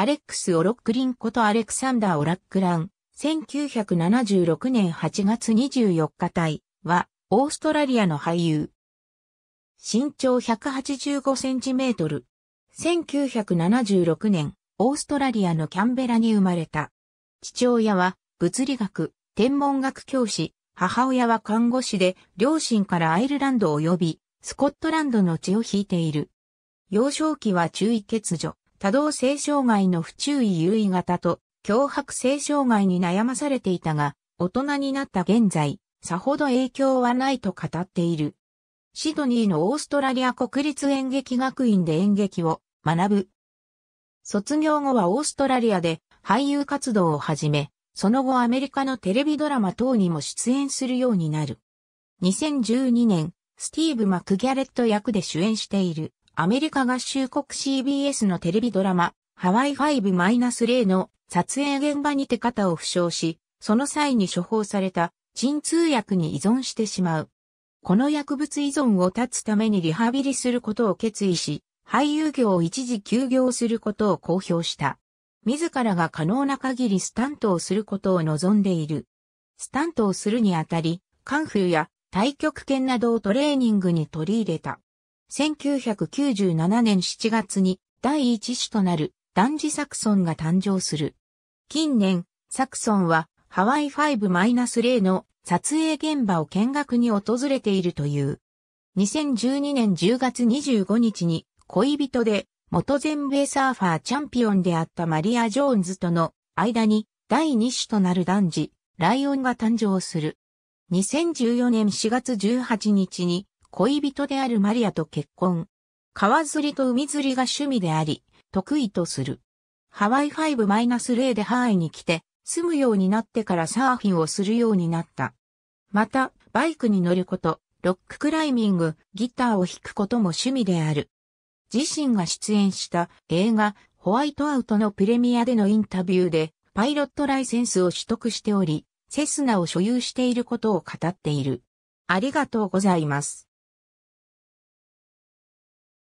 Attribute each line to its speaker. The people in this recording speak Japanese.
Speaker 1: アレックス・オロックリンことアレクサンダー・オラックラン、1976年8月24日隊は、オーストラリアの俳優。身長185センチメートル。1976年、オーストラリアのキャンベラに生まれた。父親は、物理学、天文学教師、母親は看護師で、両親からアイルランド及び、スコットランドの血を引いている。幼少期は注意欠如。多動性障害の不注意優位型と脅迫性障害に悩まされていたが、大人になった現在、さほど影響はないと語っている。シドニーのオーストラリア国立演劇学院で演劇を学ぶ。卒業後はオーストラリアで俳優活動を始め、その後アメリカのテレビドラマ等にも出演するようになる。2012年、スティーブ・マクギャレット役で主演している。アメリカ合衆国 CBS のテレビドラマ、ハワイ5-0の撮影現場にて肩を負傷し、その際に処方された鎮痛薬に依存してしまう。この薬物依存を断つためにリハビリすることを決意し、俳優業を一時休業することを公表した。自らが可能な限りスタントをすることを望んでいる。スタントをするにあたり、カンフーや太極拳などをトレーニングに取り入れた。1997年7月に第一種となる男児サクソンが誕生する。近年、サクソンはハワイ5-0の撮影現場を見学に訪れているという。2012年10月25日に恋人で元全米サーファーチャンピオンであったマリア・ジョーンズとの間に第2種となる男児、ライオンが誕生する。2014年4月18日に恋人であるマリアと結婚。川釣りと海釣りが趣味であり、得意とする。ハワイ5-0でハワイに来て、住むようになってからサーフィンをするようになった。また、バイクに乗ること、ロッククライミング、ギターを弾くことも趣味である。自身が出演した映画、ホワイトアウトのプレミアでのインタビューで、パイロットライセンスを取得しており、セスナを所有していることを語っている。ありがとうございます。